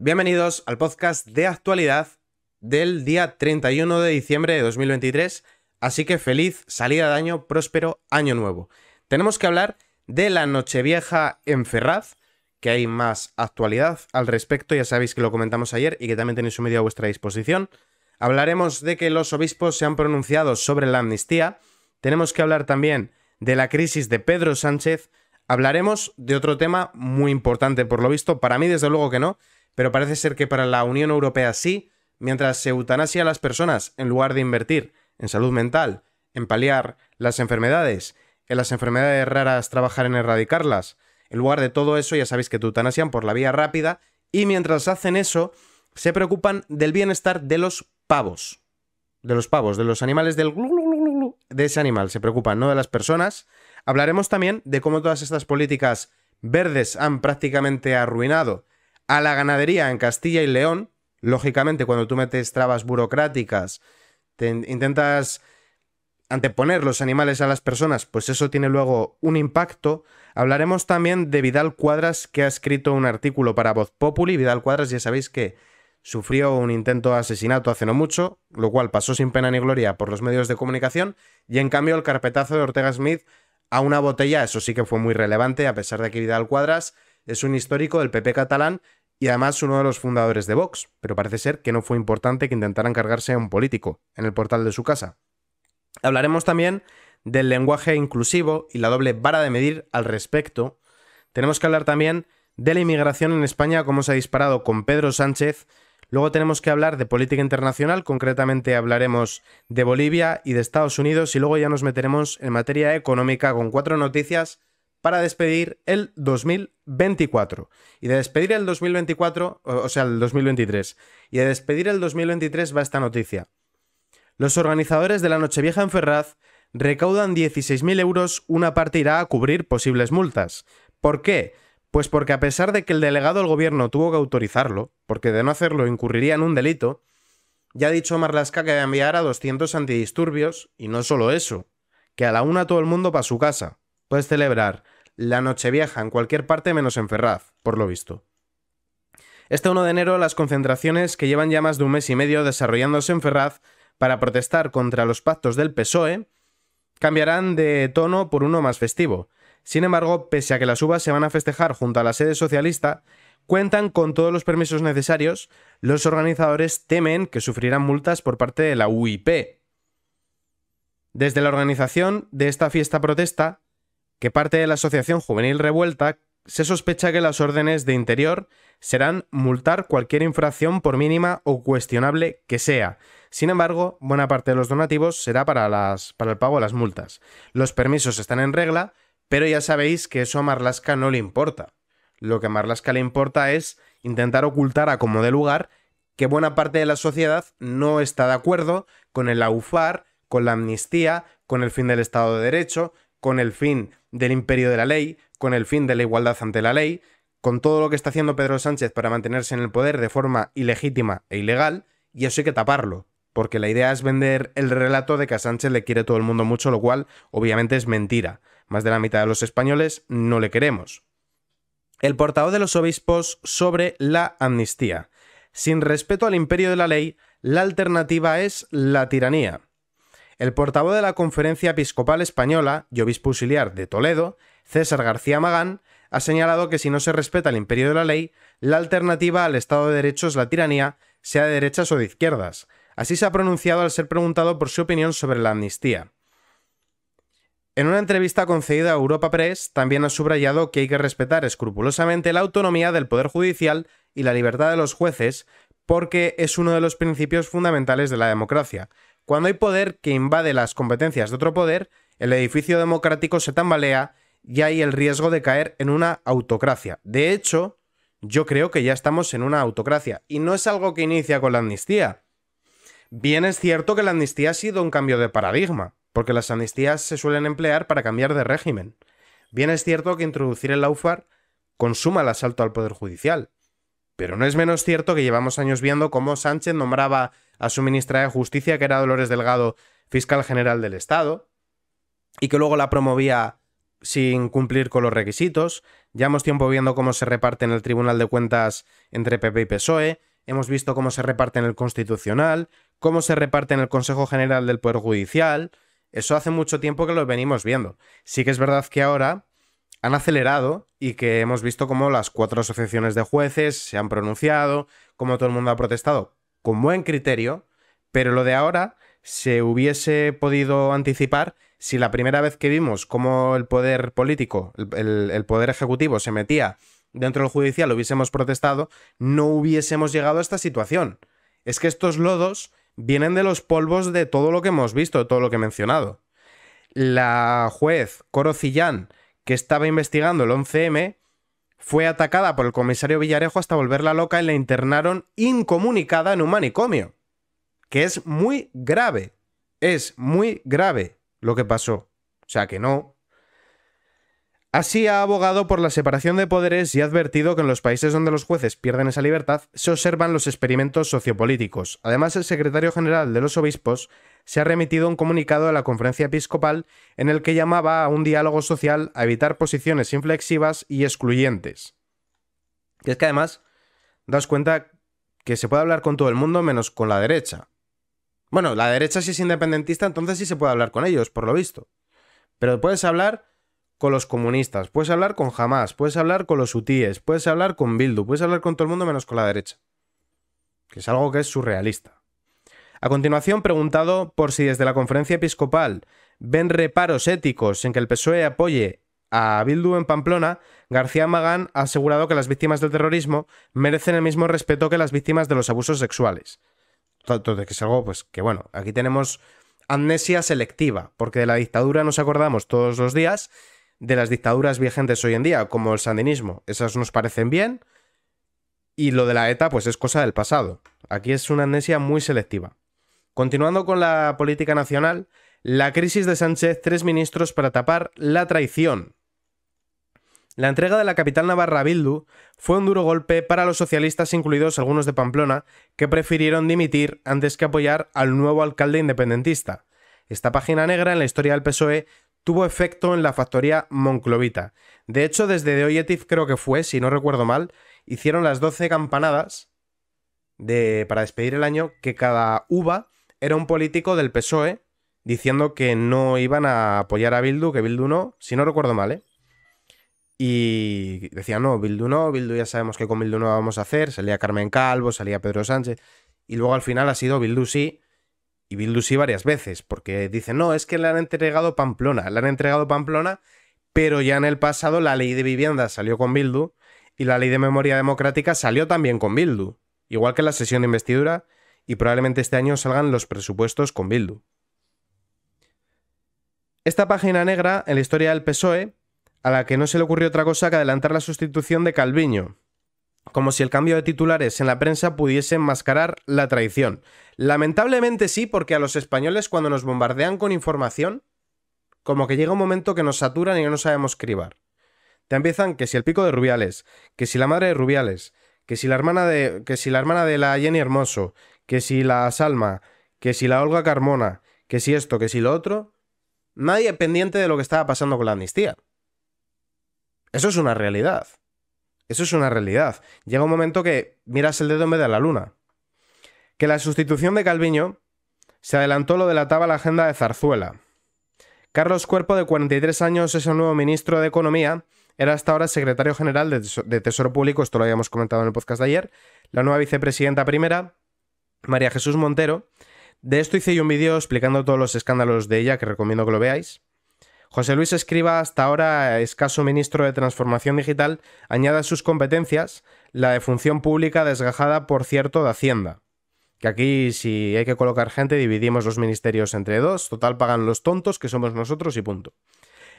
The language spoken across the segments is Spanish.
Bienvenidos al podcast de actualidad del día 31 de diciembre de 2023, así que feliz salida de año, próspero año nuevo. Tenemos que hablar de la Nochevieja en Ferraz, que hay más actualidad al respecto, ya sabéis que lo comentamos ayer y que también tenéis un medio a vuestra disposición. Hablaremos de que los obispos se han pronunciado sobre la amnistía, tenemos que hablar también de la crisis de Pedro Sánchez, hablaremos de otro tema muy importante por lo visto, para mí desde luego que no, pero parece ser que para la Unión Europea sí, mientras se eutanasia a las personas en lugar de invertir en salud mental, en paliar las enfermedades, en las enfermedades raras trabajar en erradicarlas. En lugar de todo eso, ya sabéis que te eutanasian por la vía rápida y mientras hacen eso, se preocupan del bienestar de los pavos. De los pavos, de los animales del... De ese animal se preocupan, no de las personas. Hablaremos también de cómo todas estas políticas verdes han prácticamente arruinado a la ganadería en Castilla y León, lógicamente cuando tú metes trabas burocráticas, te intentas anteponer los animales a las personas, pues eso tiene luego un impacto. Hablaremos también de Vidal Cuadras, que ha escrito un artículo para Voz Populi. Vidal Cuadras, ya sabéis que sufrió un intento de asesinato hace no mucho, lo cual pasó sin pena ni gloria por los medios de comunicación, y en cambio el carpetazo de Ortega Smith a una botella, eso sí que fue muy relevante, a pesar de que Vidal Cuadras es un histórico del PP catalán y además uno de los fundadores de Vox, pero parece ser que no fue importante que intentaran cargarse a un político en el portal de su casa. Hablaremos también del lenguaje inclusivo y la doble vara de medir al respecto. Tenemos que hablar también de la inmigración en España, cómo se ha disparado con Pedro Sánchez. Luego tenemos que hablar de política internacional, concretamente hablaremos de Bolivia y de Estados Unidos y luego ya nos meteremos en materia económica con cuatro noticias para despedir el 2024. Y de despedir el 2024, o sea, el 2023. Y de despedir el 2023 va esta noticia. Los organizadores de la Nochevieja en Ferraz recaudan 16.000 euros, una parte irá a cubrir posibles multas. ¿Por qué? Pues porque a pesar de que el delegado del gobierno tuvo que autorizarlo, porque de no hacerlo incurriría en un delito, ya ha dicho Marlaska que va a enviar a 200 antidisturbios, y no solo eso, que a la una todo el mundo para su casa. Puedes celebrar la noche viaja en cualquier parte menos en Ferraz, por lo visto. Este 1 de enero las concentraciones que llevan ya más de un mes y medio desarrollándose en Ferraz para protestar contra los pactos del PSOE cambiarán de tono por uno más festivo. Sin embargo, pese a que las uvas se van a festejar junto a la sede socialista, cuentan con todos los permisos necesarios, los organizadores temen que sufrirán multas por parte de la UIP. Desde la organización de esta fiesta protesta, que parte de la Asociación Juvenil Revuelta se sospecha que las órdenes de interior serán multar cualquier infracción por mínima o cuestionable que sea. Sin embargo, buena parte de los donativos será para, el pago de las multas. Los permisos están en regla, pero ya sabéis que eso a Marlaska no le importa. Lo que a Marlaska le importa es intentar ocultar a como de lugar que buena parte de la sociedad no está de acuerdo con el AUFAR, con la amnistía, con el fin del Estado de Derecho, con el fin del imperio de la ley, con el fin de la igualdad ante la ley, con todo lo que está haciendo Pedro Sánchez para mantenerse en el poder de forma ilegítima e ilegal, y eso hay que taparlo, porque la idea es vender el relato de que a Sánchez le quiere todo el mundo mucho, lo cual obviamente es mentira. Más de la mitad de los españoles no le queremos. El portavoz de los obispos sobre la amnistía. Sin respeto al imperio de la ley, la alternativa es la tiranía. El portavoz de la Conferencia Episcopal Española y obispo auxiliar de Toledo, César García Magán, ha señalado que si no se respeta el imperio de la ley, la alternativa al Estado de Derecho es la tiranía, sea de derechas o de izquierdas. Así se ha pronunciado al ser preguntado por su opinión sobre la amnistía. En una entrevista concedida a Europa Press, también ha subrayado que hay que respetar escrupulosamente la autonomía del Poder Judicial y la libertad de los jueces, porque es uno de los principios fundamentales de la democracia, cuando hay poder que invade las competencias de otro poder, el edificio democrático se tambalea y hay el riesgo de caer en una autocracia. De hecho, yo creo que ya estamos en una autocracia y no es algo que inicia con la amnistía. Bien es cierto que la amnistía ha sido un cambio de paradigma, porque las amnistías se suelen emplear para cambiar de régimen. Bien es cierto que introducir el laufar consuma el asalto al Poder Judicial. Pero no es menos cierto que llevamos años viendo cómo Sánchez nombraba a su ministra de Justicia, que era Dolores Delgado, fiscal general del Estado, y que luego la promovía sin cumplir con los requisitos. Llevamos tiempo viendo cómo se reparte en el Tribunal de Cuentas entre PP y PSOE, hemos visto cómo se reparte en el Constitucional, cómo se reparte en el Consejo General del Poder Judicial. Eso hace mucho tiempo que lo venimos viendo. Sí que es verdad que ahora han acelerado y que hemos visto cómo las cuatro asociaciones de jueces se han pronunciado, cómo todo el mundo ha protestado con buen criterio, pero lo de ahora se hubiese podido anticipar si la primera vez que vimos cómo el poder político, el, poder ejecutivo se metía dentro del judicial, hubiésemos protestado, no hubiésemos llegado a esta situación. Es que estos lodos vienen de los polvos de todo lo que hemos visto, de todo lo que he mencionado. La juez Corocillán, que estaba investigando el 11M, fue atacada por el comisario Villarejo hasta volverla loca y la internaron incomunicada en un manicomio. Que es muy grave. Es muy grave lo que pasó. O sea que no, Así ha abogado por la separación de poderes y ha advertido que en los países donde los jueces pierden esa libertad se observan los experimentos sociopolíticos. Además, el secretario general de los obispos se ha remitido un comunicado a la conferencia episcopal en el que llamaba a un diálogo social, a evitar posiciones inflexivas y excluyentes. Y es que además, das cuenta que se puede hablar con todo el mundo menos con la derecha. Bueno, la derecha si es independentista, entonces sí se puede hablar con ellos, por lo visto. Pero puedes hablar con los comunistas, puedes hablar con Jamás. puedes hablar con los hutíes, puedes hablar con Bildu, puedes hablar con todo el mundo menos con la derecha. Que es algo que es surrealista. A continuación, preguntado por si desde la conferencia episcopal ven reparos éticos en que el PSOE apoye a Bildu en Pamplona, García Magán ha asegurado que las víctimas del terrorismo merecen el mismo respeto que las víctimas de los abusos sexuales. de que es algo, pues, que bueno, aquí tenemos amnesia selectiva, porque de la dictadura nos acordamos todos los días de las dictaduras vigentes hoy en día, como el sandinismo. Esas nos parecen bien. Y lo de la ETA, pues es cosa del pasado. Aquí es una amnesia muy selectiva. Continuando con la política nacional, la crisis de Sánchez, tres ministros para tapar la traición. La entrega de la capital navarra Bildu fue un duro golpe para los socialistas, incluidos algunos de Pamplona, que prefirieron dimitir antes que apoyar al nuevo alcalde independentista. Esta página negra en la historia del PSOE tuvo efecto en la factoría Monclovita. De hecho, desde The creo que fue, si no recuerdo mal, hicieron las 12 campanadas de, para despedir el año que cada uva era un político del PSOE diciendo que no iban a apoyar a Bildu, que Bildu no, si no recuerdo mal, ¿eh? Y decían, no, Bildu no, Bildu ya sabemos qué con Bildu no vamos a hacer, salía Carmen Calvo, salía Pedro Sánchez, y luego al final ha sido Bildu sí, y Bildu sí varias veces, porque dice, no, es que le han entregado Pamplona, le han entregado Pamplona, pero ya en el pasado la ley de vivienda salió con Bildu y la ley de memoria democrática salió también con Bildu, igual que la sesión de investidura y probablemente este año salgan los presupuestos con Bildu. Esta página negra en la historia del PSOE, a la que no se le ocurrió otra cosa que adelantar la sustitución de Calviño, como si el cambio de titulares en la prensa pudiese enmascarar la traición. Lamentablemente sí, porque a los españoles cuando nos bombardean con información, como que llega un momento que nos saturan y no sabemos cribar. Te empiezan que si el pico de Rubiales, que si la madre de Rubiales, que si la hermana de que si la hermana de la Jenny Hermoso, que si la Salma, que si la Olga Carmona, que si esto, que si lo otro, nadie pendiente de lo que estaba pasando con la amnistía. Eso es una realidad. Eso es una realidad. Llega un momento que miras el dedo en vez de la luna. Que la sustitución de Calviño se adelantó lo delataba la agenda de Zarzuela. Carlos Cuerpo, de 43 años, es el nuevo ministro de Economía. Era hasta ahora secretario general de Tesoro Público, esto lo habíamos comentado en el podcast de ayer. La nueva vicepresidenta primera, María Jesús Montero. De esto hice yo un vídeo explicando todos los escándalos de ella, que recomiendo que lo veáis. José Luis Escriba, hasta ahora escaso ministro de Transformación Digital, añade a sus competencias la de función pública desgajada, por cierto, de Hacienda. Que aquí, si hay que colocar gente, dividimos los ministerios entre dos, total pagan los tontos, que somos nosotros y punto.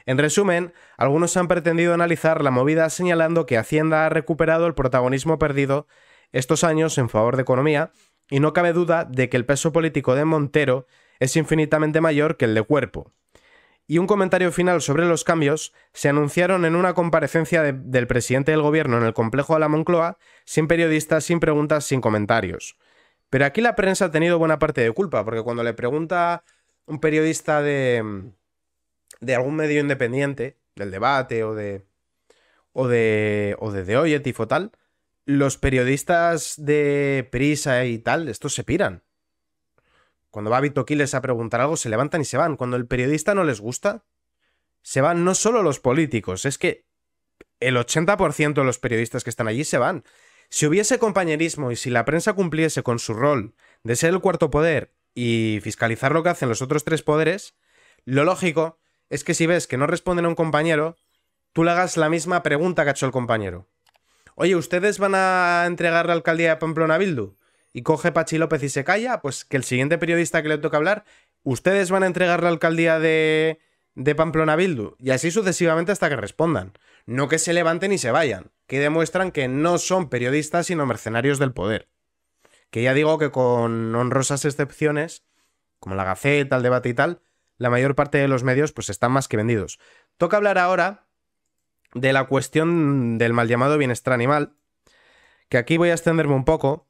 En resumen, algunos han pretendido analizar la movida señalando que Hacienda ha recuperado el protagonismo perdido estos años en favor de economía, y no cabe duda de que el peso político de Montero es infinitamente mayor que el de Cuerpo, y un comentario final sobre los cambios se anunciaron en una comparecencia del presidente del gobierno en el complejo de la Moncloa, sin periodistas, sin preguntas, sin comentarios. Pero aquí la prensa ha tenido buena parte de culpa, porque cuando le pregunta un periodista de, algún medio independiente, del debate o de. o de. o de tal, los periodistas de Prisa y tal, estos se piran. Cuando va Vito Quiles a preguntar algo, se levantan y se van. Cuando el periodista no les gusta, se van no solo los políticos, es que el 80% de los periodistas que están allí se van. Si hubiese compañerismo y si la prensa cumpliese con su rol de ser el cuarto poder y fiscalizar lo que hacen los otros tres poderes, lo lógico es que si ves que no responden a un compañero, tú le hagas la misma pregunta que ha hecho el compañero. Oye, ¿ustedes van a entregar la alcaldía de Pamplona a Bildu? y coge Pachi López y se calla, pues que el siguiente periodista que le toca hablar, ustedes van a entregar la alcaldía de, de Pamplona Bildu. Y así sucesivamente hasta que respondan. No que se levanten y se vayan, que demuestran que no son periodistas sino mercenarios del poder. Que ya digo que con honrosas excepciones, como la Gaceta, el debate y tal, la mayor parte de los medios pues están más que vendidos. Toca hablar ahora de la cuestión del mal llamado bienestar animal, que aquí voy a extenderme un poco,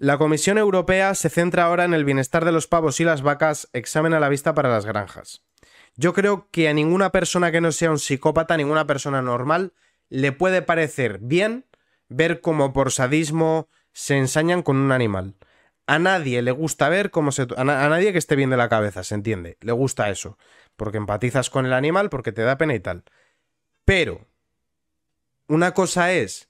la Comisión Europea se centra ahora en el bienestar de los pavos y las vacas, examen a la vista para las granjas. Yo creo que a ninguna persona que no sea un psicópata, ninguna persona normal, le puede parecer bien ver cómo por sadismo se ensañan con un animal. A nadie le gusta ver cómo se... A, a nadie que esté bien de la cabeza, se entiende. Le gusta eso. Porque empatizas con el animal, porque te da pena y tal. Pero... Una cosa es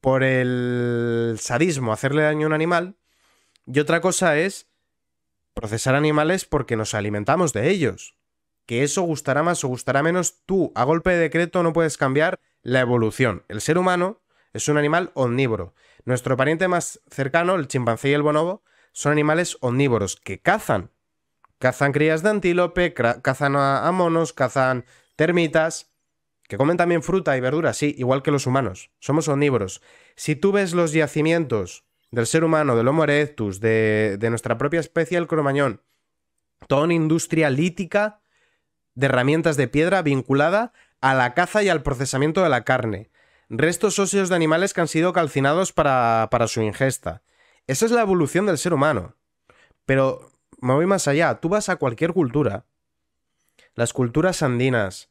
por el sadismo, hacerle daño a un animal, y otra cosa es procesar animales porque nos alimentamos de ellos. Que eso gustará más o gustará menos, tú a golpe de decreto no puedes cambiar la evolución. El ser humano es un animal omnívoro. Nuestro pariente más cercano, el chimpancé y el bonobo, son animales omnívoros que cazan. Cazan crías de antílope, cazan a, monos, cazan termitas. ¿Que comen también fruta y verdura, Sí, igual que los humanos. Somos omnívoros. Si tú ves los yacimientos del ser humano, del Homo erectus, de, nuestra propia especie, el cromañón, toda una industria lítica de herramientas de piedra vinculada a la caza y al procesamiento de la carne. Restos óseos de animales que han sido calcinados para su ingesta. Esa es la evolución del ser humano. Pero me voy más allá. Tú vas a cualquier cultura. Las culturas andinas,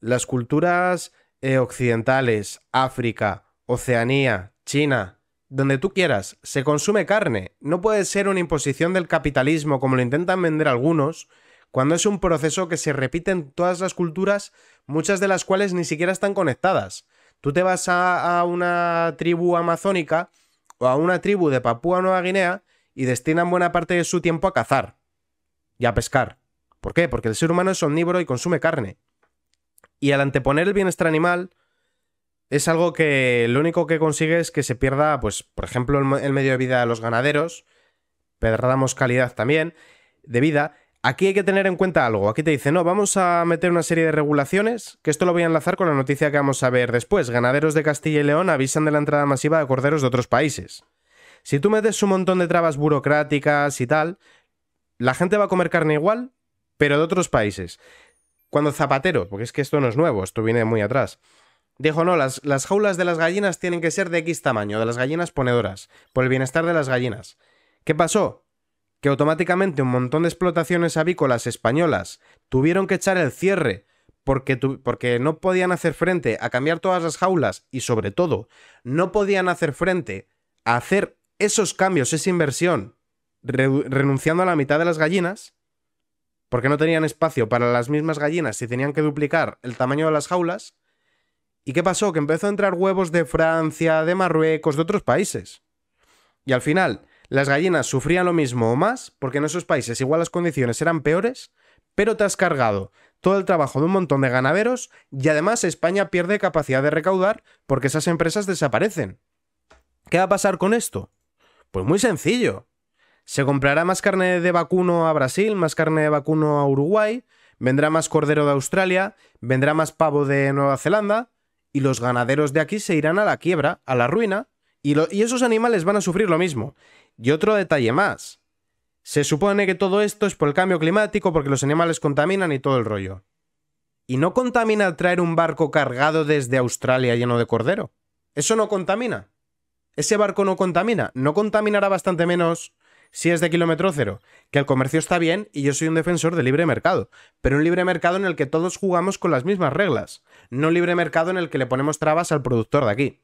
las culturas eh, occidentales, África, Oceanía, China, donde tú quieras, se consume carne. No puede ser una imposición del capitalismo como lo intentan vender algunos, cuando es un proceso que se repite en todas las culturas, muchas de las cuales ni siquiera están conectadas. Tú te vas a, a una tribu amazónica o a una tribu de Papúa Nueva Guinea y destinan buena parte de su tiempo a cazar y a pescar. ¿Por qué? Porque el ser humano es omnívoro y consume carne. Y al anteponer el bienestar animal, es algo que lo único que consigue es que se pierda, pues, por ejemplo, el medio de vida de los ganaderos, perdamos calidad también de vida. Aquí hay que tener en cuenta algo. Aquí te dice, no, vamos a meter una serie de regulaciones, que esto lo voy a enlazar con la noticia que vamos a ver después. Ganaderos de Castilla y León avisan de la entrada masiva de corderos de otros países. Si tú metes un montón de trabas burocráticas y tal, la gente va a comer carne igual, pero de otros países. Cuando Zapatero, porque es que esto no es nuevo, esto viene muy atrás, dijo, no, las, las jaulas de las gallinas tienen que ser de X tamaño, de las gallinas ponedoras, por el bienestar de las gallinas. ¿Qué pasó? Que automáticamente un montón de explotaciones avícolas españolas tuvieron que echar el cierre porque, porque, no podían hacer frente a cambiar todas las jaulas y sobre todo no podían hacer frente a hacer esos cambios, esa inversión, renunciando a la mitad de las gallinas, porque no tenían espacio para las mismas gallinas y tenían que duplicar el tamaño de las jaulas. ¿Y qué pasó? Que empezó a entrar huevos de Francia, de Marruecos, de otros países. Y al final, las gallinas sufrían lo mismo o más, porque en esos países igual las condiciones eran peores, pero te has cargado todo el trabajo de un montón de ganaderos y además España pierde capacidad de recaudar porque esas empresas desaparecen. ¿Qué va a pasar con esto? Pues muy sencillo. Se comprará más carne de vacuno a Brasil, más carne de vacuno a Uruguay, vendrá más cordero de Australia, vendrá más pavo de Nueva Zelanda, y los ganaderos de aquí se irán a la quiebra, a la ruina, y, esos animales van a sufrir lo mismo. Y otro detalle más. Se supone que todo esto es por el cambio climático, porque los animales contaminan y todo el rollo. ¿Y no contamina traer un barco cargado desde Australia lleno de cordero? Eso no contamina. Ese barco no contamina. ¿No contaminará bastante menos si es de kilómetro cero, que el comercio está bien y yo soy un defensor del libre mercado, pero un libre mercado en el que todos jugamos con las mismas reglas, no un libre mercado en el que le ponemos trabas al productor de aquí.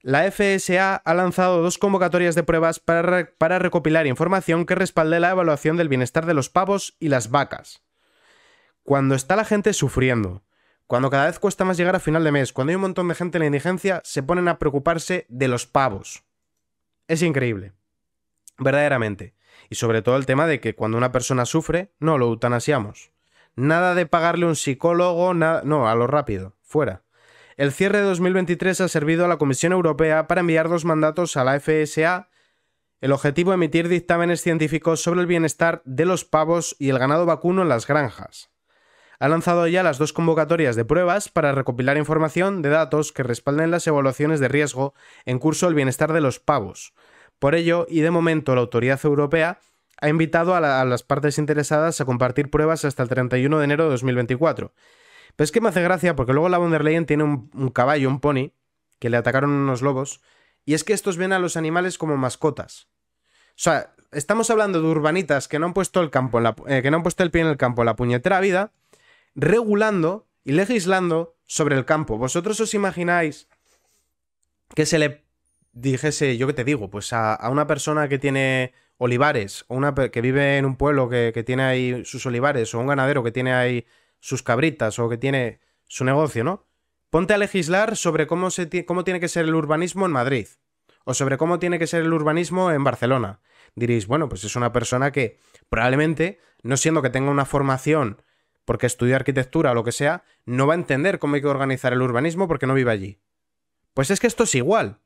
La FSA ha lanzado dos convocatorias de pruebas para, para recopilar información que respalde la evaluación del bienestar de los pavos y las vacas. Cuando está la gente sufriendo, cuando cada vez cuesta más llegar a final de mes, cuando hay un montón de gente en la indigencia, se ponen a preocuparse de los pavos. Es increíble verdaderamente. Y sobre todo el tema de que cuando una persona sufre, no lo eutanasiamos. Nada de pagarle un psicólogo, no, a lo rápido, fuera. El cierre de 2023 ha servido a la Comisión Europea para enviar dos mandatos a la FSA. El objetivo de emitir dictámenes científicos sobre el bienestar de los pavos y el ganado vacuno en las granjas. Ha lanzado ya las dos convocatorias de pruebas para recopilar información de datos que respalden las evaluaciones de riesgo en curso del bienestar de los pavos, por ello, y de momento, la autoridad europea ha invitado a, las partes interesadas a compartir pruebas hasta el 31 de enero de 2024. Pero es que me hace gracia porque luego la Wonderleyen tiene un, caballo, un pony, que le atacaron unos lobos, y es que estos ven a los animales como mascotas. O sea, estamos hablando de urbanitas que no han puesto el, campo eh, que no han puesto el pie en el campo la puñetera vida, regulando y legislando sobre el campo. ¿Vosotros os imagináis que se le dijese, yo que te digo, pues a, una persona que tiene olivares, o una que vive en un pueblo que, tiene ahí sus olivares, o un ganadero que tiene ahí sus cabritas, o que tiene su negocio, ¿no? Ponte a legislar sobre cómo, se cómo tiene que ser el urbanismo en Madrid, o sobre cómo tiene que ser el urbanismo en Barcelona. Diréis, bueno, pues es una persona que probablemente, no siendo que tenga una formación porque estudió arquitectura o lo que sea, no va a entender cómo hay que organizar el urbanismo porque no vive allí. Pues es que esto es igual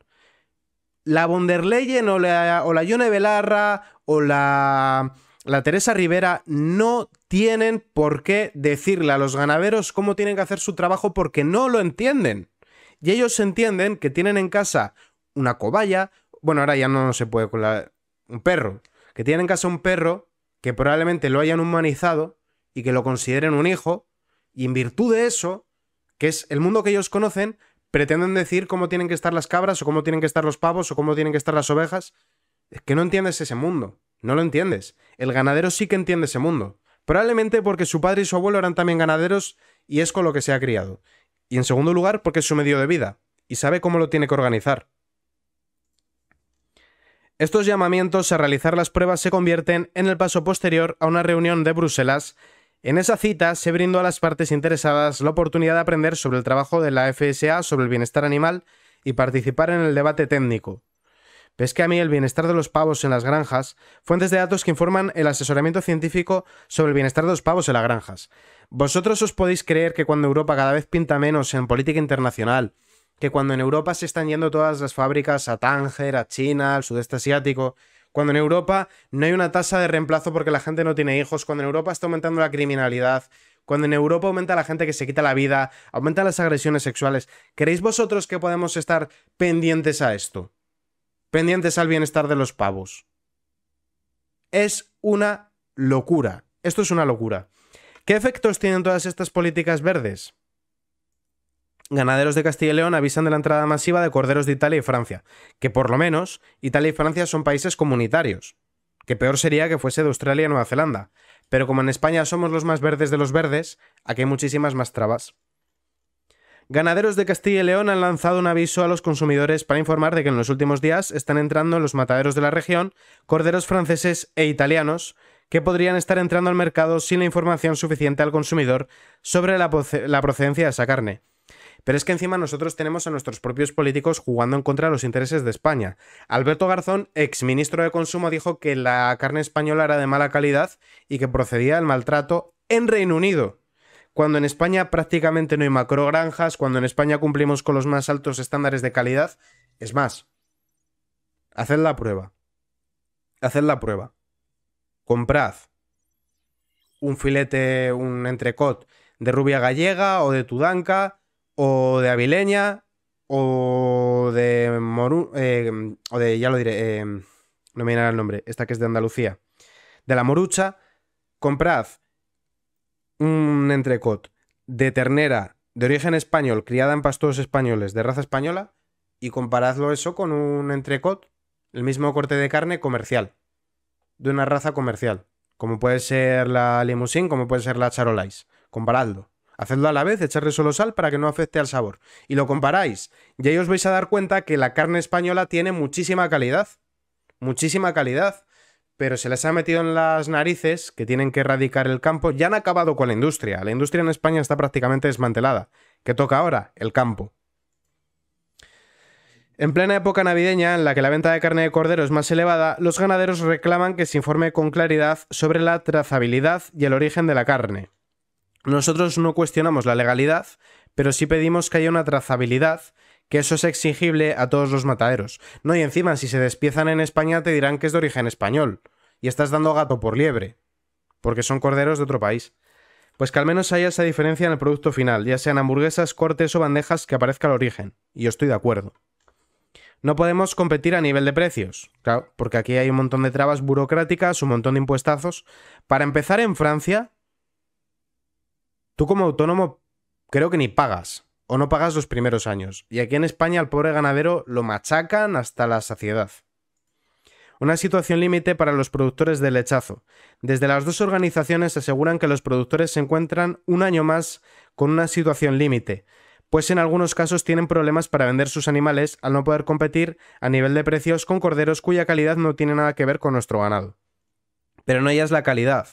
la von o la, o Belarra o la, la Teresa Rivera no tienen por qué decirle a los ganaderos cómo tienen que hacer su trabajo porque no lo entienden. Y ellos entienden que tienen en casa una cobaya, bueno, ahora ya no se puede con la, un perro, que tienen en casa un perro que probablemente lo hayan humanizado y que lo consideren un hijo, y en virtud de eso, que es el mundo que ellos conocen, pretenden decir cómo tienen que estar las cabras o cómo tienen que estar los pavos o cómo tienen que estar las ovejas. Es que no entiendes ese mundo, no lo entiendes. El ganadero sí que entiende ese mundo. Probablemente porque su padre y su abuelo eran también ganaderos y es con lo que se ha criado. Y en segundo lugar, porque es su medio de vida y sabe cómo lo tiene que organizar. Estos llamamientos a realizar las pruebas se convierten en el paso posterior a una reunión de Bruselas en esa cita se brindó a las partes interesadas la oportunidad de aprender sobre el trabajo de la FSA sobre el bienestar animal y participar en el debate técnico. que a mí el bienestar de los pavos en las granjas, fuentes de datos que informan el asesoramiento científico sobre el bienestar de los pavos en las granjas. ¿Vosotros os podéis creer que cuando Europa cada vez pinta menos en política internacional, que cuando en Europa se están yendo todas las fábricas a Tánger, a China, al sudeste asiático, cuando en Europa no hay una tasa de reemplazo porque la gente no tiene hijos, cuando en Europa está aumentando la criminalidad, cuando en Europa aumenta la gente que se quita la vida, aumentan las agresiones sexuales, ¿creéis vosotros que podemos estar pendientes a esto? Pendientes al bienestar de los pavos. Es una locura. Esto es una locura. ¿Qué efectos tienen todas estas políticas verdes? Ganaderos de Castilla y León avisan de la entrada masiva de corderos de Italia y Francia, que por lo menos Italia y Francia son países comunitarios, que peor sería que fuese de Australia y Nueva Zelanda, pero como en España somos los más verdes de los verdes, aquí hay muchísimas más trabas. Ganaderos de Castilla y León han lanzado un aviso a los consumidores para informar de que en los últimos días están entrando en los mataderos de la región corderos franceses e italianos que podrían estar entrando al mercado sin la información suficiente al consumidor sobre la procedencia de esa carne. Pero es que encima nosotros tenemos a nuestros propios políticos jugando en contra de los intereses de España. Alberto Garzón, exministro de Consumo, dijo que la carne española era de mala calidad y que procedía del maltrato en Reino Unido cuando en España prácticamente no hay macrogranjas, cuando en España cumplimos con los más altos estándares de calidad. Es más, haced la prueba. Haced la prueba. Comprad un filete, un entrecot de rubia gallega o de tudanca o de Avileña o de Moru, eh, o de, ya lo diré, eh, no me viene el nombre, esta que es de Andalucía, de la Morucha, comprad un entrecot de ternera de origen español, criada en pastos españoles, de raza española, y comparadlo eso con un entrecot, el mismo corte de carne comercial, de una raza comercial, como puede ser la limousine, como puede ser la charolais, comparadlo. Hacedlo a la vez, echarle solo sal para que no afecte al sabor. Y lo comparáis. Y ahí os vais a dar cuenta que la carne española tiene muchísima calidad. Muchísima calidad. Pero se les ha metido en las narices que tienen que erradicar el campo. Ya han acabado con la industria. La industria en España está prácticamente desmantelada. ¿Qué toca ahora? El campo. En plena época navideña, en la que la venta de carne de cordero es más elevada, los ganaderos reclaman que se informe con claridad sobre la trazabilidad y el origen de la carne. Nosotros no cuestionamos la legalidad, pero sí pedimos que haya una trazabilidad, que eso es exigible a todos los mataderos. No, y encima, si se despiezan en España, te dirán que es de origen español. Y estás dando gato por liebre, porque son corderos de otro país. Pues que al menos haya esa diferencia en el producto final, ya sean hamburguesas, cortes o bandejas que aparezca el origen. Y yo estoy de acuerdo. No podemos competir a nivel de precios, claro, porque aquí hay un montón de trabas burocráticas, un montón de impuestazos. Para empezar, en Francia, Tú como autónomo creo que ni pagas o no pagas los primeros años. Y aquí en España al pobre ganadero lo machacan hasta la saciedad. Una situación límite para los productores de lechazo. Desde las dos organizaciones aseguran que los productores se encuentran un año más con una situación límite, pues en algunos casos tienen problemas para vender sus animales al no poder competir a nivel de precios con corderos cuya calidad no tiene nada que ver con nuestro ganado. Pero no ella es la calidad,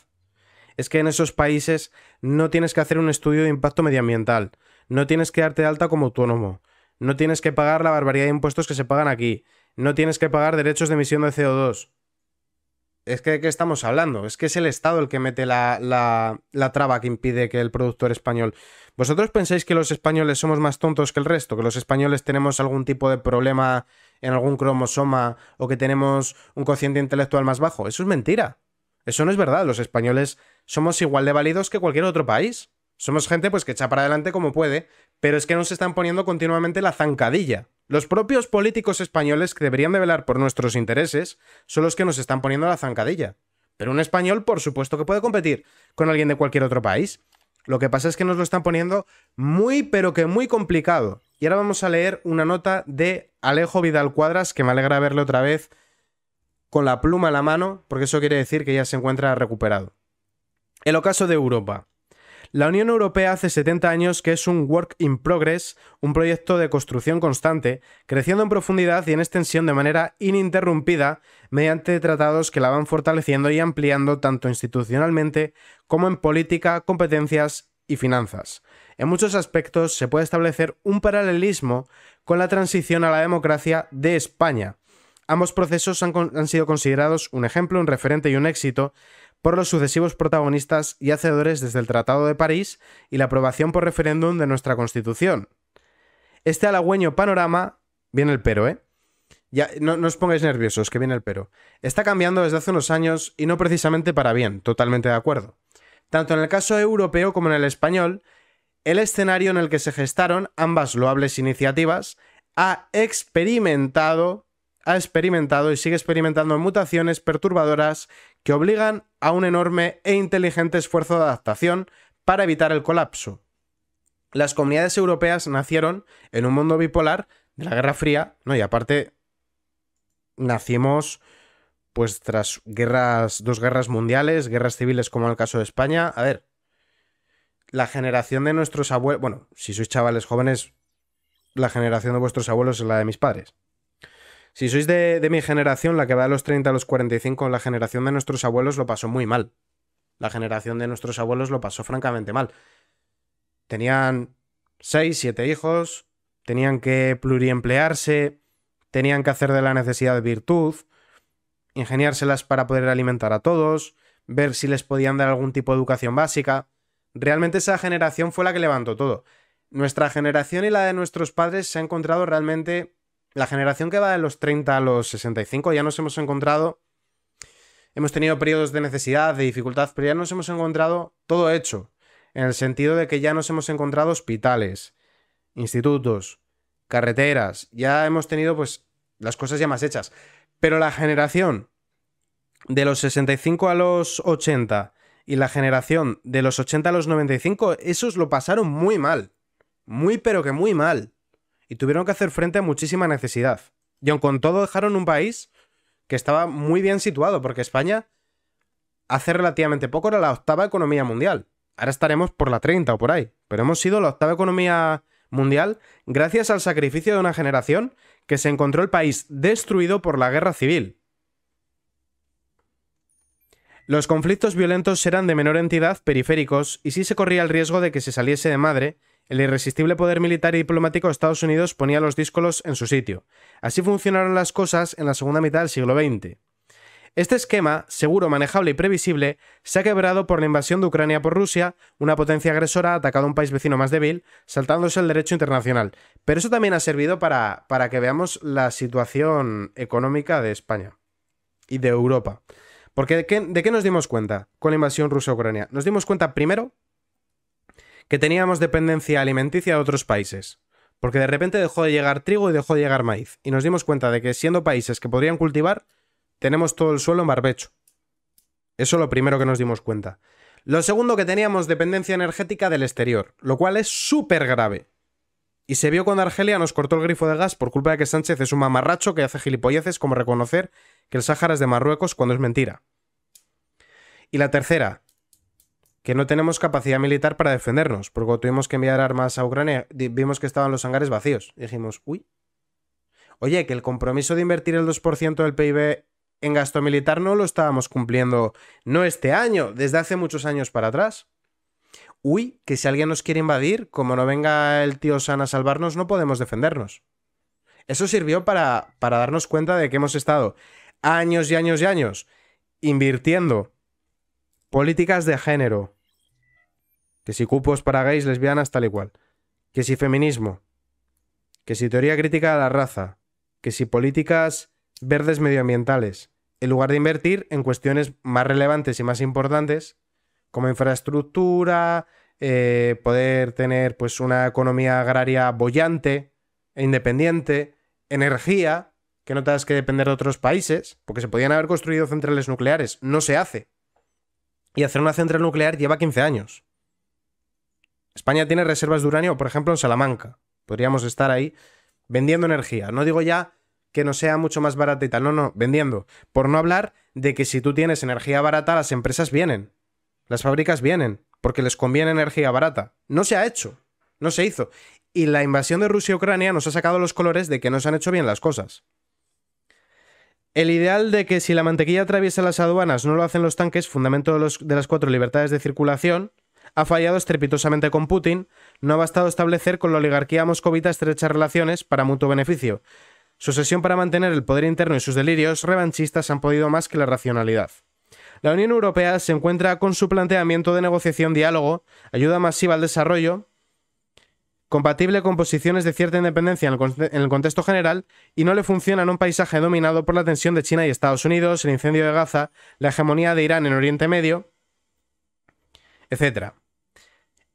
es que en esos países no tienes que hacer un estudio de impacto medioambiental, no tienes que darte alta como autónomo, no tienes que pagar la barbaridad de impuestos que se pagan aquí, no tienes que pagar derechos de emisión de CO2. Es que de qué estamos hablando, es que es el Estado el que mete la, la traba que impide que el productor español... ¿Vosotros pensáis que los españoles somos más tontos que el resto? ¿Que los españoles tenemos algún tipo de problema en algún cromosoma o que tenemos un cociente intelectual más bajo? Eso es mentira. Eso no es verdad. Los españoles somos igual de válidos que cualquier otro país. Somos gente pues que echa para adelante como puede, pero es que nos están poniendo continuamente la zancadilla. Los propios políticos españoles que deberían de velar por nuestros intereses son los que nos están poniendo la zancadilla. Pero un español, por supuesto, que puede competir con alguien de cualquier otro país. Lo que pasa es que nos lo están poniendo muy, pero que muy complicado. Y ahora vamos a leer una nota de Alejo Vidal Cuadras, que me alegra verle otra vez con la pluma en la mano, porque eso quiere decir que ya se encuentra recuperado. El ocaso de Europa. La Unión Europea hace 70 años que es un work in progress, un proyecto de construcción constante, creciendo en profundidad y en extensión de manera ininterrumpida mediante tratados que la van fortaleciendo y ampliando tanto institucionalmente como en política, competencias y finanzas. En muchos aspectos se puede establecer un paralelismo con la transición a la democracia de España. Ambos procesos han, han sido considerados un ejemplo, un referente y un éxito por los sucesivos protagonistas y hacedores desde el Tratado de París y la aprobación por referéndum de nuestra Constitución. Este halagüeño panorama, viene el pero, ¿eh? Ya, no, no, os pongáis nerviosos, que viene el pero. Está cambiando desde hace unos años y no precisamente para bien, totalmente de acuerdo. Tanto en el caso europeo como en el español, el escenario en el que se gestaron ambas loables iniciativas ha experimentado ha experimentado y sigue experimentando mutaciones perturbadoras que obligan a un enorme e inteligente esfuerzo de adaptación para evitar el colapso. Las comunidades europeas nacieron en un mundo bipolar de la Guerra Fría, ¿no? Y aparte nacimos pues tras guerras, dos guerras mundiales, guerras civiles como en el caso de España. A ver, la generación de nuestros abuelos, bueno, si sois chavales jóvenes, la generación de vuestros abuelos es la de mis padres. Si sois de, mi generación, la que va de los 30 a los 45, la generación de nuestros abuelos lo pasó muy mal. La generación de nuestros abuelos lo pasó francamente mal. Tenían 6, 7 hijos, tenían que pluriemplearse, tenían que hacer de la necesidad virtud, ingeniárselas para poder alimentar a todos, ver si les podían dar algún tipo de educación básica. Realmente esa generación fue la que levantó todo. Nuestra generación y la de nuestros padres se ha encontrado realmente la generación que va de los 30 a los 65 ya nos hemos encontrado, hemos tenido periodos de necesidad, de dificultad, pero ya nos hemos encontrado todo hecho, en el sentido de que ya nos hemos encontrado hospitales, institutos, carreteras, ya hemos tenido pues las cosas ya más hechas, pero la generación de los 65 a los 80 y la generación de los 80 a los 95, esos lo pasaron muy mal, muy pero que muy mal y tuvieron que hacer frente a muchísima necesidad. Y aun con todo dejaron un país que estaba muy bien situado, porque España hace relativamente poco era la octava economía mundial. Ahora estaremos por la 30 o por ahí, pero hemos sido la octava economía mundial gracias al sacrificio de una generación que se encontró el país destruido por la guerra civil. Los conflictos violentos eran de menor entidad, periféricos, y sí se corría el riesgo de que se saliese de madre el irresistible poder militar y diplomático de Estados Unidos ponía los díscolos en su sitio. Así funcionaron las cosas en la segunda mitad del siglo XX. Este esquema, seguro, manejable y previsible, se ha quebrado por la invasión de Ucrania por Rusia, una potencia agresora atacado a un país vecino más débil, saltándose el derecho internacional. Pero eso también ha servido para, que veamos la situación económica de España y de Europa. Porque ¿de qué, ¿de qué nos dimos cuenta con la invasión rusa-Ucrania? Nos dimos cuenta primero que teníamos dependencia alimenticia de otros países. Porque de repente dejó de llegar trigo y dejó de llegar maíz. Y nos dimos cuenta de que siendo países que podrían cultivar, tenemos todo el suelo en barbecho. Eso es lo primero que nos dimos cuenta. Lo segundo que teníamos dependencia energética del exterior, lo cual es súper grave. Y se vio cuando Argelia nos cortó el grifo de gas por culpa de que Sánchez es un mamarracho que hace gilipolleces como reconocer que el Sáhara es de Marruecos cuando es mentira. Y la tercera, que no tenemos capacidad militar para defendernos, porque tuvimos que enviar armas a Ucrania, vimos que estaban los hangares vacíos. dijimos, uy. Oye, que el compromiso de invertir el 2% del PIB en gasto militar no lo estábamos cumpliendo, no este año, desde hace muchos años para atrás. Uy, que si alguien nos quiere invadir, como no venga el tío San a salvarnos, no podemos defendernos. Eso sirvió para, para darnos cuenta de que hemos estado años y años y años invirtiendo Políticas de género. Que si cupos para gays, lesbianas, tal y cual. Que si feminismo. Que si teoría crítica de la raza. Que si políticas verdes medioambientales. En lugar de invertir en cuestiones más relevantes y más importantes, como infraestructura, eh, poder tener pues una economía agraria bollante e independiente, energía, que no tengas que depender de otros países, porque se podían haber construido centrales nucleares, no se hace y hacer una central nuclear lleva 15 años. España tiene reservas de uranio, por ejemplo, en Salamanca. Podríamos estar ahí vendiendo energía. No digo ya que no sea mucho más barata y tal, no, no, vendiendo. Por no hablar de que si tú tienes energía barata, las empresas vienen. Las fábricas vienen, porque les conviene energía barata. No se ha hecho, no se hizo. Y la invasión de Rusia y Ucrania nos ha sacado los colores de que no se han hecho bien las cosas. El ideal de que si la mantequilla atraviesa las aduanas no lo hacen los tanques, fundamento de, las cuatro libertades de circulación, ha fallado estrepitosamente con Putin, no ha bastado establecer con la oligarquía moscovita estrechas relaciones para mutuo beneficio. Su sesión para mantener el poder interno y sus delirios revanchistas han podido más que la racionalidad. La Unión Europea se encuentra con su planteamiento de negociación-diálogo, ayuda masiva al desarrollo, compatible con posiciones de cierta independencia en el, contexto general y no le funciona en un paisaje dominado por la tensión de China y Estados Unidos, el incendio de Gaza, la hegemonía de Irán en Oriente Medio, etc.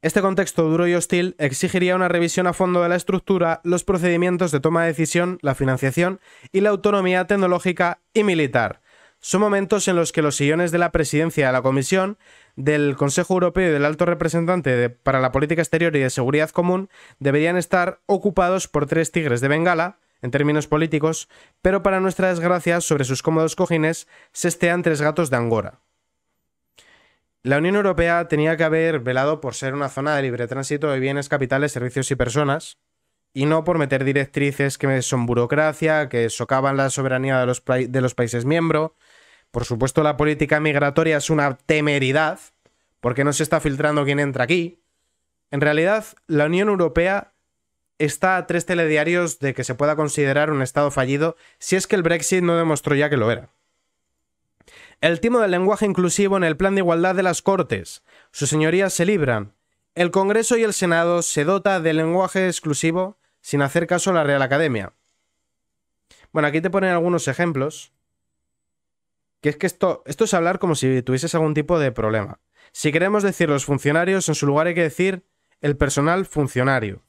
Este contexto duro y hostil exigiría una revisión a fondo de la estructura, los procedimientos de toma de decisión, la financiación y la autonomía tecnológica y militar, son momentos en los que los sillones de la presidencia de la Comisión, del Consejo Europeo y del alto representante para la política exterior y de seguridad común deberían estar ocupados por tres tigres de Bengala, en términos políticos, pero para nuestra desgracia, sobre sus cómodos cojines se estean tres gatos de Angora. La Unión Europea tenía que haber velado por ser una zona de libre tránsito de bienes, capitales, servicios y personas, y no por meter directrices que son burocracia, que socavan la soberanía de los, de los países miembros. Por supuesto, la política migratoria es una temeridad, porque no se está filtrando quién entra aquí. En realidad, la Unión Europea está a tres telediarios de que se pueda considerar un Estado fallido si es que el Brexit no demostró ya que lo era. El timo del lenguaje inclusivo en el plan de igualdad de las Cortes. Sus señorías se libran. El Congreso y el Senado se dota de lenguaje exclusivo sin hacer caso a la Real Academia. Bueno, aquí te ponen algunos ejemplos. Que es que esto, esto es hablar como si tuvieses algún tipo de problema. Si queremos decir los funcionarios, en su lugar hay que decir el personal funcionario.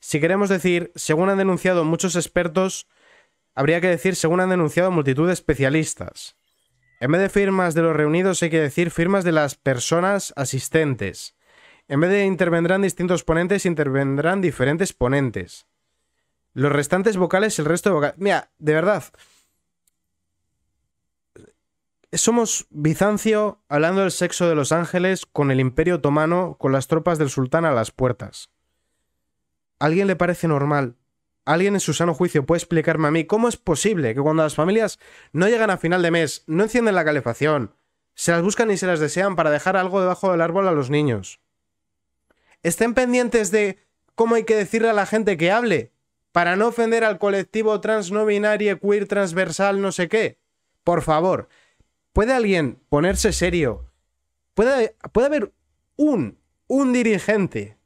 Si queremos decir, según han denunciado muchos expertos, habría que decir, según han denunciado multitud de especialistas. En vez de firmas de los reunidos hay que decir firmas de las personas asistentes. En vez de intervendrán distintos ponentes, intervendrán diferentes ponentes. Los restantes vocales, el resto de vocales. Mira, de verdad. Somos Bizancio hablando del sexo de los ángeles con el imperio otomano, con las tropas del sultán a las puertas. ¿A alguien le parece normal? ¿Alguien en su sano juicio puede explicarme a mí cómo es posible que cuando las familias no llegan a final de mes, no encienden la calefacción, se las buscan y se las desean para dejar algo debajo del árbol a los niños? Estén pendientes de cómo hay que decirle a la gente que hable, para no ofender al colectivo trans no binario, queer, transversal, no sé qué. Por favor, ¿puede alguien ponerse serio? ¿Puede, puede haber un, un dirigente?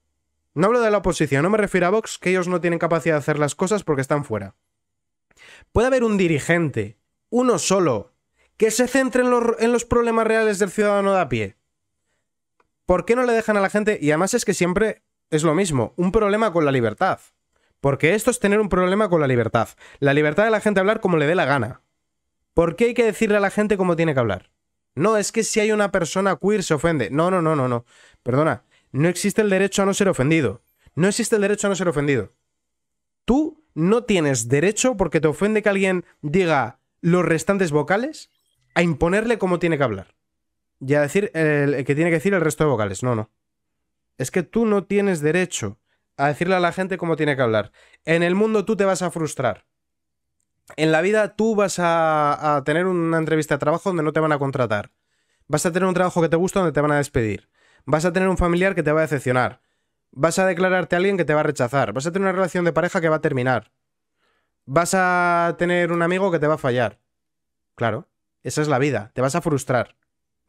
No hablo de la oposición, no me refiero a Vox, que ellos no tienen capacidad de hacer las cosas porque están fuera. Puede haber un dirigente, uno solo, que se centre en en los problemas reales del ciudadano de a pie ¿Por qué no le dejan a la gente? Y además es que siempre es lo mismo, un problema con la libertad. Porque esto es tener un problema con la libertad. La libertad de la gente hablar como le dé la gana. ¿Por qué hay que decirle a la gente cómo tiene que hablar? No, es que si hay una persona queer se ofende. No, no, no, no, no. Perdona, no existe el derecho a no ser ofendido. No existe el derecho a no ser ofendido. Tú no tienes derecho porque te ofende que alguien diga los restantes vocales a imponerle cómo tiene que hablar y a decir el, que tiene que decir el resto de vocales. No, no. Es que tú no tienes derecho a decirle a la gente cómo tiene que hablar. En el mundo tú te vas a frustrar. En la vida tú vas a, a, tener una entrevista de trabajo donde no te van a contratar. Vas a tener un trabajo que te gusta donde te van a despedir. Vas a tener un familiar que te va a decepcionar. Vas a declararte a alguien que te va a rechazar. Vas a tener una relación de pareja que va a terminar. Vas a tener un amigo que te va a fallar. Claro, esa es la vida. Te vas a frustrar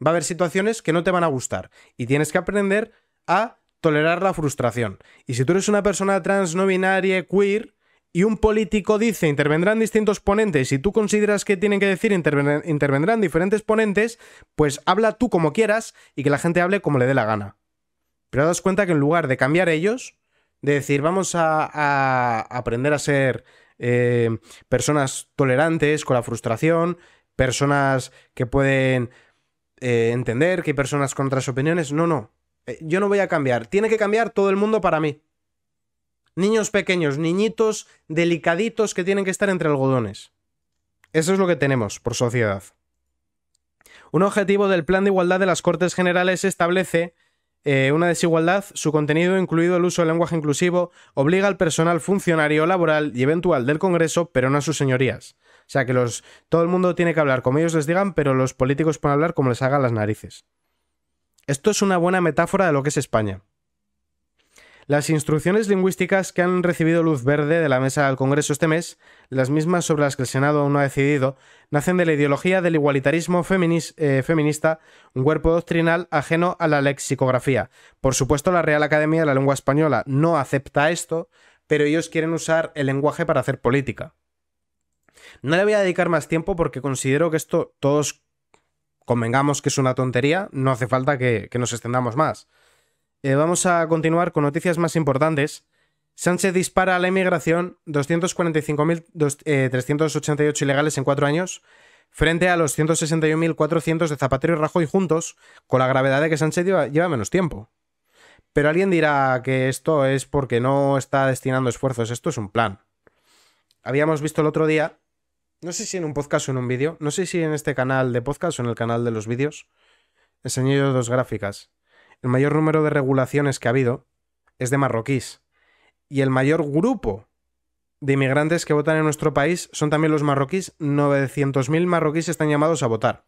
va a haber situaciones que no te van a gustar y tienes que aprender a tolerar la frustración. Y si tú eres una persona trans, no binaria, queer, y un político dice intervendrán distintos ponentes y tú consideras que tienen que decir intervendrán diferentes ponentes, pues habla tú como quieras y que la gente hable como le dé la gana. Pero das cuenta que en lugar de cambiar ellos, de decir vamos a, aprender a ser eh, personas tolerantes con la frustración, personas que pueden eh, entender que hay personas con otras opiniones. No, no. Eh, yo no voy a cambiar. Tiene que cambiar todo el mundo para mí. Niños pequeños, niñitos delicaditos que tienen que estar entre algodones. Eso es lo que tenemos por sociedad. Un objetivo del Plan de Igualdad de las Cortes Generales establece eh, una desigualdad, su contenido, incluido el uso del lenguaje inclusivo, obliga al personal funcionario laboral y eventual del Congreso, pero no a sus señorías, o sea, que los, todo el mundo tiene que hablar como ellos les digan, pero los políticos pueden hablar como les hagan las narices. Esto es una buena metáfora de lo que es España. Las instrucciones lingüísticas que han recibido luz verde de la mesa del Congreso este mes, las mismas sobre las que el Senado aún no ha decidido, nacen de la ideología del igualitarismo eh, feminista, un cuerpo doctrinal ajeno a la lexicografía. Por supuesto, la Real Academia de la Lengua Española no acepta esto, pero ellos quieren usar el lenguaje para hacer política. No le voy a dedicar más tiempo porque considero que esto todos convengamos que es una tontería, no hace falta que, nos extendamos más. Eh, vamos a continuar con noticias más importantes. Sánchez dispara a la inmigración 245.388 eh, ilegales en cuatro años, frente a los 161.400 de Zapatero y Rajoy juntos, con la gravedad de que Sánchez lleva menos tiempo. Pero alguien dirá que esto es porque no está destinando esfuerzos, esto es un plan. Habíamos visto el otro día no sé si en un podcast o en un vídeo, no sé si en este canal de podcast o en el canal de los vídeos, enseñé yo dos gráficas. El mayor número de regulaciones que ha habido es de marroquíes. Y el mayor grupo de inmigrantes que votan en nuestro país son también los marroquíes. 900.000 marroquíes están llamados a votar.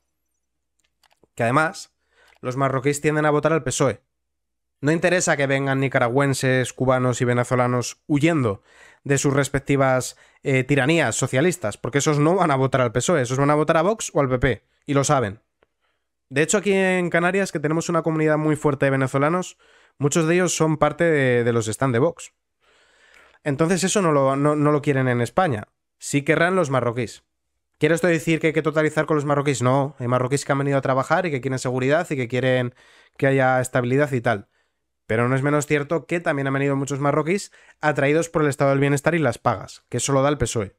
Que además, los marroquíes tienden a votar al PSOE. No interesa que vengan nicaragüenses, cubanos y venezolanos huyendo de sus respectivas eh, tiranías socialistas, porque esos no van a votar al PSOE, esos van a votar a Vox o al PP, y lo saben. De hecho, aquí en Canarias, que tenemos una comunidad muy fuerte de venezolanos, muchos de ellos son parte de, los stand de Vox. Entonces eso no lo, lo, quieren en España. Sí querrán los marroquíes. ¿Quiere esto decir que hay que totalizar con los marroquíes? No, hay marroquíes que han venido a trabajar y que quieren seguridad y que quieren que haya estabilidad y tal. Pero no es menos cierto que también han venido muchos marroquíes atraídos por el estado del bienestar y las pagas, que solo da el PSOE.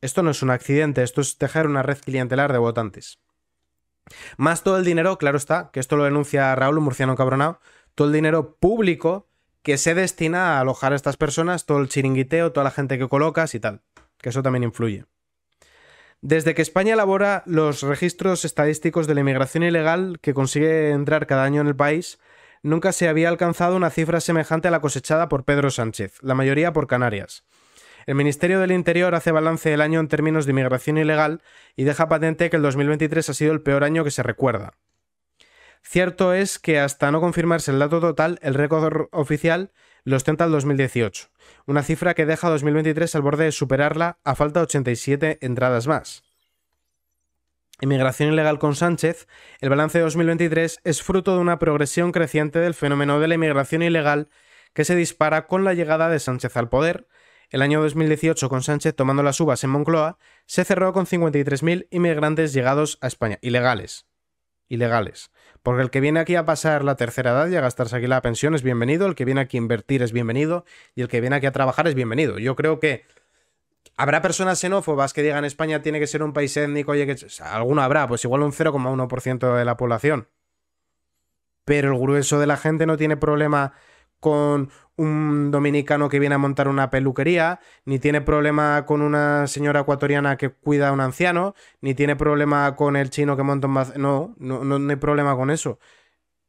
Esto no es un accidente, esto es tejer una red clientelar de votantes. Más todo el dinero, claro está, que esto lo denuncia Raúl, un murciano cabronado, todo el dinero público que se destina a alojar a estas personas, todo el chiringuiteo, toda la gente que colocas y tal, que eso también influye. Desde que España elabora los registros estadísticos de la inmigración ilegal que consigue entrar cada año en el país, nunca se había alcanzado una cifra semejante a la cosechada por Pedro Sánchez, la mayoría por Canarias. El Ministerio del Interior hace balance del año en términos de inmigración ilegal y deja patente que el 2023 ha sido el peor año que se recuerda. Cierto es que hasta no confirmarse el dato total, el récord oficial lo ostenta el 2018, una cifra que deja 2023 al borde de superarla a falta de 87 entradas más inmigración ilegal con Sánchez, el balance de 2023 es fruto de una progresión creciente del fenómeno de la inmigración ilegal que se dispara con la llegada de Sánchez al poder. El año 2018, con Sánchez tomando las uvas en Moncloa, se cerró con 53.000 inmigrantes llegados a España, ilegales. Ilegales. Porque el que viene aquí a pasar la tercera edad y a gastarse aquí la pensión es bienvenido, el que viene aquí a invertir es bienvenido y el que viene aquí a trabajar es bienvenido. Yo creo que Habrá personas xenófobas que digan España tiene que ser un país étnico, oye, que... alguno habrá, pues igual un 0,1% de la población. Pero el grueso de la gente no tiene problema con un dominicano que viene a montar una peluquería, ni tiene problema con una señora ecuatoriana que cuida a un anciano, ni tiene problema con el chino que monta un... No, no, no hay problema con eso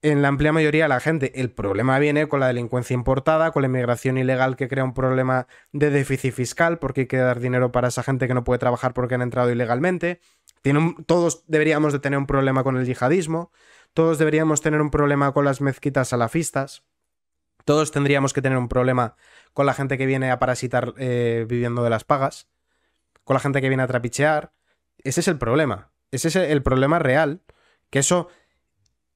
en la amplia mayoría de la gente. El problema viene con la delincuencia importada, con la inmigración ilegal que crea un problema de déficit fiscal porque hay que dar dinero para esa gente que no puede trabajar porque han entrado ilegalmente. todos deberíamos de tener un problema con el yihadismo, todos deberíamos tener un problema con las mezquitas salafistas, todos tendríamos que tener un problema con la gente que viene a parasitar eh, viviendo de las pagas, con la gente que viene a trapichear. Ese es el problema, ese es el problema real, que eso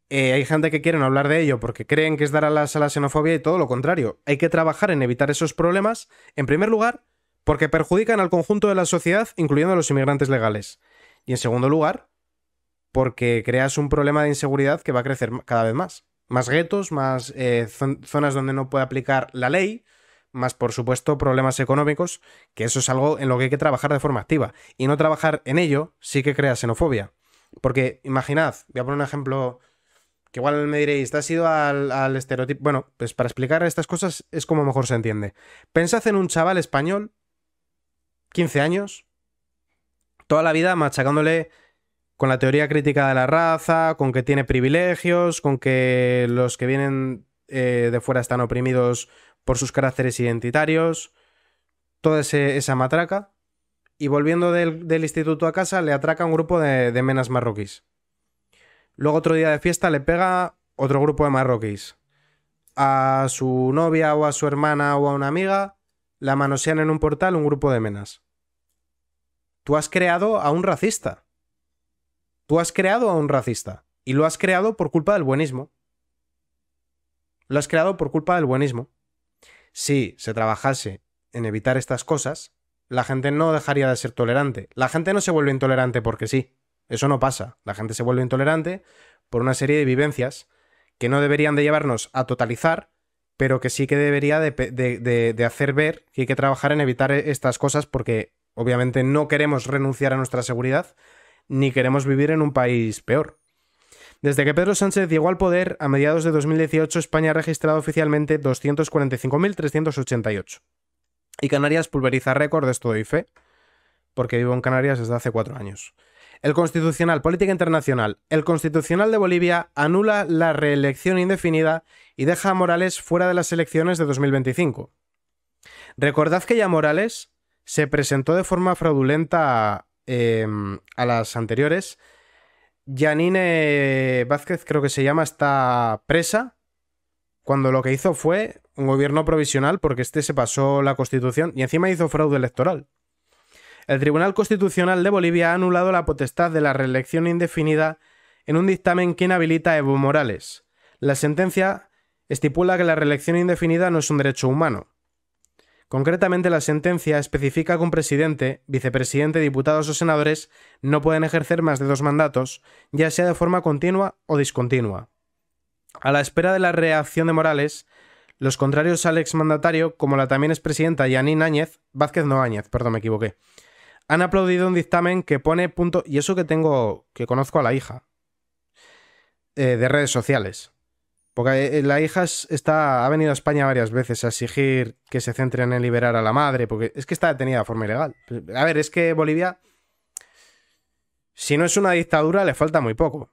eh, hay gente que quieren hablar de ello porque creen que es dar alas a la xenofobia y todo lo contrario. Hay que trabajar en evitar esos problemas, en primer lugar, porque perjudican al conjunto de la sociedad, incluyendo a los inmigrantes legales. Y en segundo lugar, porque creas un problema de inseguridad que va a crecer cada vez más. Más guetos, más eh, zonas donde no puede aplicar la ley, más por supuesto problemas económicos, que eso es algo en lo que hay que trabajar de forma activa. Y no trabajar en ello sí que crea xenofobia. Porque imaginad, voy a poner un ejemplo que igual me diréis, te has ido al, al estereotipo. Bueno, pues para explicar estas cosas es como mejor se entiende. Pensad en un chaval español, 15 años, toda la vida machacándole con la teoría crítica de la raza, con que tiene privilegios, con que los que vienen eh, de fuera están oprimidos por sus caracteres identitarios, toda esa matraca. Y volviendo del, instituto a casa, le atraca un grupo de menas marroquíes. Luego otro día de fiesta le pega otro grupo de marroquíes. A su novia o a su hermana o a una amiga la manosean en un portal un grupo de menas. Tú has creado a un racista. Tú has creado a un racista. Y lo has creado por culpa del buenismo. Lo has creado por culpa del buenismo. Si se trabajase en evitar estas cosas, la gente no dejaría de ser tolerante. La gente no se vuelve intolerante porque sí. Eso no pasa. La gente se vuelve intolerante por una serie de vivencias que no deberían de llevarnos a totalizar, pero que sí que debería de, hacer ver que hay que trabajar en evitar e-, estas cosas porque obviamente no queremos renunciar a nuestra seguridad ni queremos vivir en un país peor. Desde que Pedro Sánchez llegó al poder, a mediados de 2018, España ha registrado oficialmente 245.388. Y Canarias pulveriza récord, todo y fe, porque vivo en Canarias desde hace cuatro años. El Constitucional, Política Internacional. El Constitucional de Bolivia anula la reelección indefinida y deja a Morales fuera de las elecciones de 2025. Recordad que ya Morales se presentó de forma fraudulenta em, a las anteriores. Yanine Vázquez, creo que se llama, está presa cuando lo que hizo fue un gobierno provisional porque este se pasó la constitución y encima hizo fraude electoral. El Tribunal Constitucional de Bolivia ha anulado la potestad de la reelección indefinida en un dictamen que inhabilita a Evo Morales. La sentencia estipula que la reelección indefinida no es un derecho humano. Concretamente, la sentencia especifica que un presidente, vicepresidente, diputados o senadores no pueden ejercer más de dos mandatos, ya sea de forma continua o discontinua. A la espera de la reacción de Morales, los contrarios al exmandatario, como la también expresidenta Yanín Áñez, Vázquez no Áñez, perdón, me equivoqué, han aplaudido un dictamen que pone punto, y eso que tengo, que conozco a la hija, eh, de redes sociales. Porque eh, la hija está, ha venido a España varias veces a exigir que se centren en liberar a la madre, porque es que está detenida de forma ilegal. A ver, es que Bolivia, si no es una dictadura, le falta muy poco.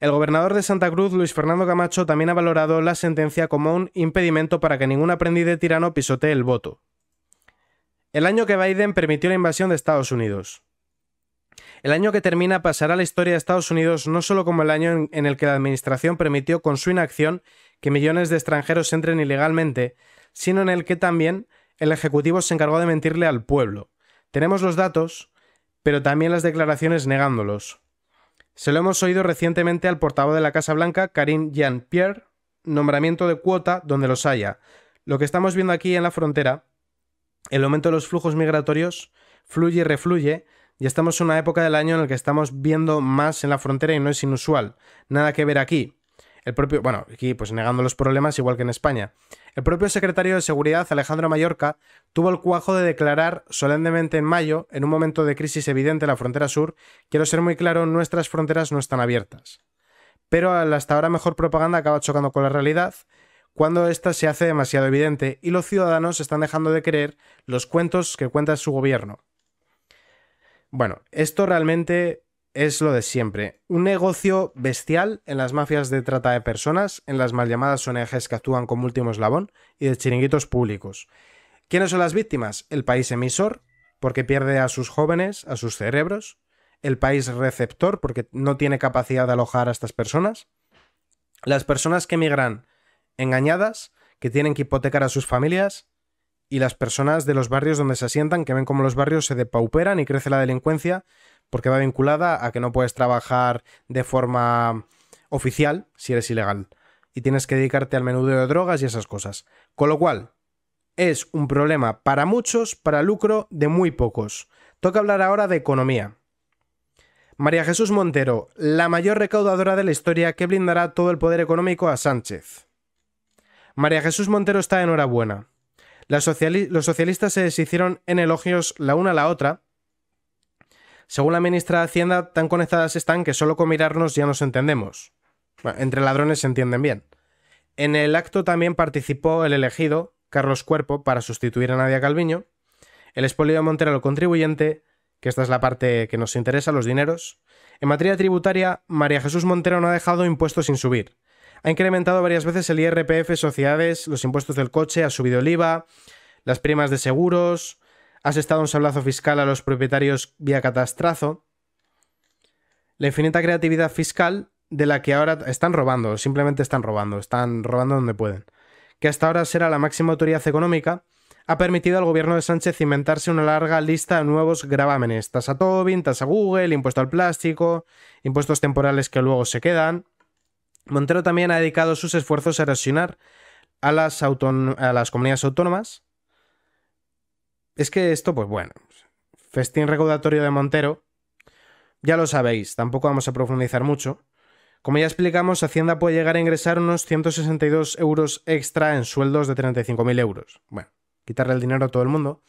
El gobernador de Santa Cruz, Luis Fernando Camacho, también ha valorado la sentencia como un impedimento para que ningún aprendiz de tirano pisotee el voto. El año que Biden permitió la invasión de Estados Unidos. El año que termina pasará a la historia de Estados Unidos no solo como el año en el que la administración permitió con su inacción que millones de extranjeros entren ilegalmente, sino en el que también el Ejecutivo se encargó de mentirle al pueblo. Tenemos los datos, pero también las declaraciones negándolos. Se lo hemos oído recientemente al portavoz de la Casa Blanca, Karim Jean-Pierre, nombramiento de cuota donde los haya. Lo que estamos viendo aquí en la frontera el aumento de los flujos migratorios fluye y refluye Ya estamos en una época del año en la que estamos viendo más en la frontera y no es inusual. Nada que ver aquí. El propio, bueno, aquí pues negando los problemas igual que en España. El propio secretario de Seguridad, Alejandro Mallorca, tuvo el cuajo de declarar solemnemente en mayo, en un momento de crisis evidente en la frontera sur, quiero ser muy claro, nuestras fronteras no están abiertas. Pero la hasta ahora mejor propaganda acaba chocando con la realidad cuando ésta se hace demasiado evidente y los ciudadanos están dejando de creer los cuentos que cuenta su gobierno. Bueno, esto realmente es lo de siempre. Un negocio bestial en las mafias de trata de personas, en las mal llamadas ONGs que actúan como último eslabón y de chiringuitos públicos. ¿Quiénes son las víctimas? El país emisor, porque pierde a sus jóvenes, a sus cerebros. El país receptor, porque no tiene capacidad de alojar a estas personas. Las personas que emigran engañadas, que tienen que hipotecar a sus familias, y las personas de los barrios donde se asientan, que ven cómo los barrios se depauperan y crece la delincuencia, porque va vinculada a que no puedes trabajar de forma oficial si eres ilegal. Y tienes que dedicarte al menudo de drogas y esas cosas. Con lo cual, es un problema para muchos, para lucro de muy pocos. Toca hablar ahora de economía. María Jesús Montero, la mayor recaudadora de la historia que blindará todo el poder económico a Sánchez. María Jesús Montero está enhorabuena. los socialistas se deshicieron en elogios la una a la otra. Según la ministra de Hacienda, tan conectadas están que solo con mirarnos ya nos entendemos. entre ladrones se entienden bien. En el acto también participó el elegido, Carlos Cuerpo, para sustituir a Nadia Calviño, el expolido Montero el contribuyente, que esta es la parte que nos interesa, los dineros. En materia tributaria, María Jesús Montero no ha dejado impuestos sin subir. Ha incrementado varias veces el IRPF, sociedades, los impuestos del coche, ha subido el IVA, las primas de seguros, has estado un sablazo fiscal a los propietarios vía catastrazo. La infinita creatividad fiscal de la que ahora están robando, simplemente están robando, están robando donde pueden, que hasta ahora será la máxima autoridad económica, ha permitido al gobierno de Sánchez cimentarse una larga lista de nuevos gravámenes, tasa Tobin, tasa Google, impuesto al plástico, impuestos temporales que luego se quedan. Montero también ha dedicado sus esfuerzos a reaccionar a las, comunidades autónomas. Es que esto, pues bueno, festín recaudatorio de Montero, ya lo sabéis, tampoco vamos a profundizar mucho. Como ya explicamos, Hacienda puede llegar a ingresar unos 162 euros extra en sueldos de 35.000 euros. Bueno, quitarle el dinero a todo el mundo.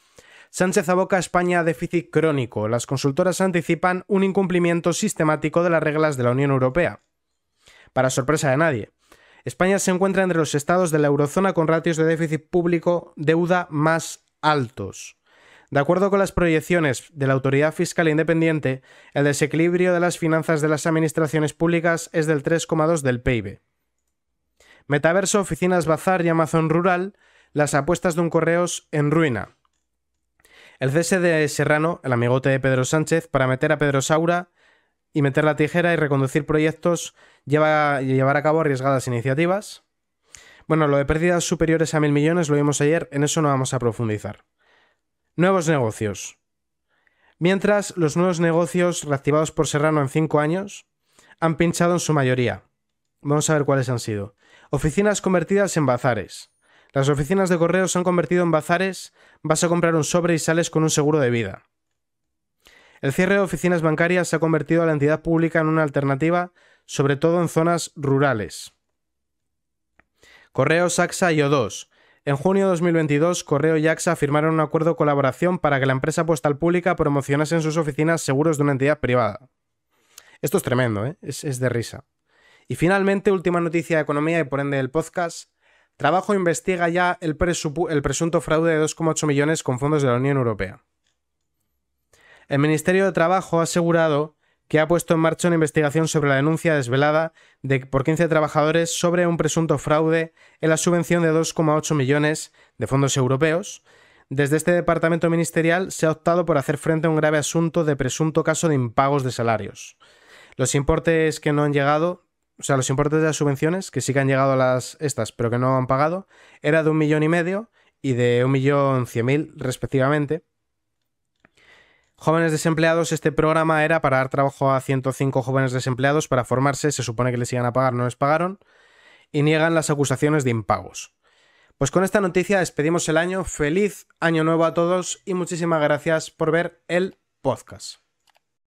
Sánchez aboca a España a déficit crónico. Las consultoras anticipan un incumplimiento sistemático de las reglas de la Unión Europea para sorpresa de nadie. España se encuentra entre los estados de la eurozona con ratios de déficit público deuda más altos. De acuerdo con las proyecciones de la Autoridad Fiscal Independiente, el desequilibrio de las finanzas de las administraciones públicas es del 3,2 del PIB. Metaverso, oficinas bazar y Amazon Rural, las apuestas de un correos en ruina. El cese de Serrano, el amigote de Pedro Sánchez, para meter a Pedro Saura y meter la tijera y reconducir proyectos lleva, llevar a cabo arriesgadas iniciativas. Bueno, lo de pérdidas superiores a mil millones lo vimos ayer, en eso no vamos a profundizar. Nuevos negocios. Mientras, los nuevos negocios reactivados por Serrano en cinco años han pinchado en su mayoría. Vamos a ver cuáles han sido. Oficinas convertidas en bazares. Las oficinas de correo se han convertido en bazares, vas a comprar un sobre y sales con un seguro de vida. El cierre de oficinas bancarias se ha convertido a la entidad pública en una alternativa, sobre todo en zonas rurales. Correo AXA y O2. En junio de 2022, Correo y AXA firmaron un acuerdo de colaboración para que la empresa postal pública promocionase en sus oficinas seguros de una entidad privada. Esto es tremendo, ¿eh? es, de risa. Y finalmente, última noticia de economía y por ende del podcast. Trabajo investiga ya el, el presunto fraude de 2,8 millones con fondos de la Unión Europea. El Ministerio de Trabajo ha asegurado que ha puesto en marcha una investigación sobre la denuncia desvelada de por 15 trabajadores sobre un presunto fraude en la subvención de 2,8 millones de fondos europeos. Desde este departamento ministerial se ha optado por hacer frente a un grave asunto de presunto caso de impagos de salarios. Los importes que no han llegado, o sea, los importes de las subvenciones que sí que han llegado a las estas, pero que no han pagado, era de un millón y medio y de un millón cien mil respectivamente. Jóvenes desempleados, este programa era para dar trabajo a 105 jóvenes desempleados para formarse, se supone que les iban a pagar, no les pagaron, y niegan las acusaciones de impagos. Pues con esta noticia despedimos el año, feliz año nuevo a todos y muchísimas gracias por ver el podcast.